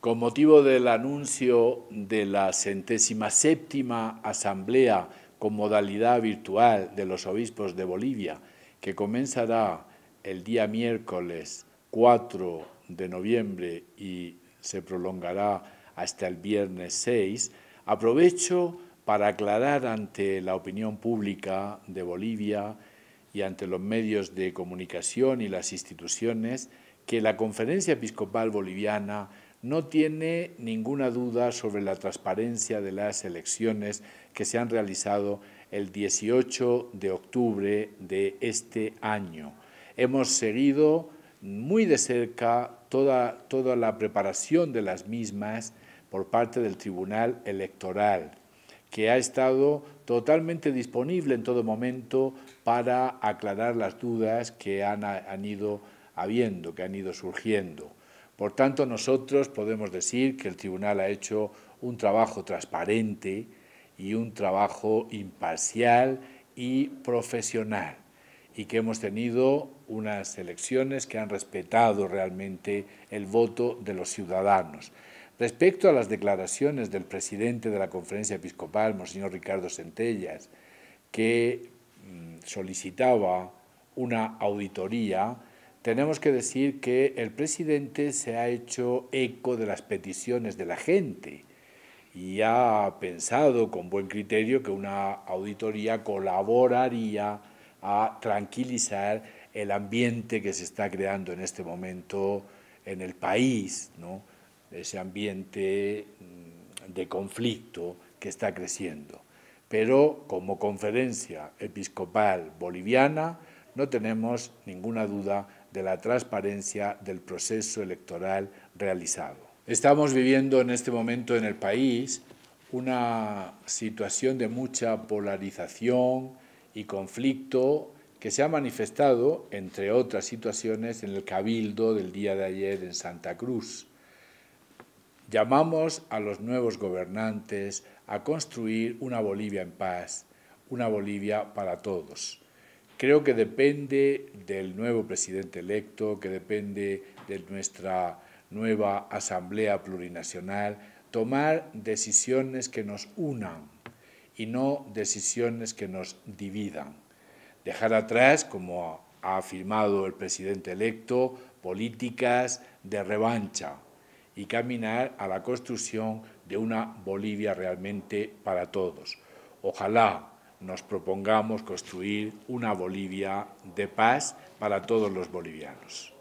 con motivo del anuncio de la centésima séptima asamblea con modalidad virtual de los obispos de Bolivia, que comenzará el día miércoles 4 de noviembre y se prolongará hasta el viernes 6, aprovecho para aclarar ante la opinión pública de Bolivia y ante los medios de comunicación y las instituciones que la Conferencia Episcopal Boliviana no tiene ninguna duda sobre la transparencia de las elecciones que se han realizado el 18 de octubre de este año. Hemos seguido muy de cerca toda, la preparación de las mismas por parte del Tribunal Electoral, que ha estado totalmente disponible en todo momento para aclarar las dudas que han ido habiendo, que han ido surgiendo. Por tanto, nosotros podemos decir que el tribunal ha hecho un trabajo transparente y un trabajo imparcial y profesional y que hemos tenido unas elecciones que han respetado realmente el voto de los ciudadanos. Respecto a las declaraciones del presidente de la conferencia episcopal, Monseñor Ricardo Centellas, que mm, solicitaba una auditoría, tenemos que decir que el presidente se ha hecho eco de las peticiones de la gente y ha pensado con buen criterio que una auditoría colaboraría a tranquilizar el ambiente que se está creando en este momento en el país, ese ambiente mm, de conflicto que está creciendo. Pero como conferencia episcopal boliviana no tenemos ninguna duda de la transparencia del proceso electoral realizado. Estamos viviendo en este momento en el país una situación de mucha polarización y conflicto que se ha manifestado, entre otras situaciones, en el cabildo del día de ayer en Santa Cruz. Llamamos a los nuevos gobernantes a construir una Bolivia en paz, una Bolivia para todos creo que depende del nuevo presidente electo, que depende de nuestra nueva Asamblea Plurinacional, tomar decisiones que nos unan y no decisiones que nos dividan. Dejar atrás, como ha afirmado el presidente electo, políticas de revancha y caminar a la construcción de una Bolivia realmente para todos. Ojalá nos propongamos construir una Bolivia de paz para todos los bolivianos.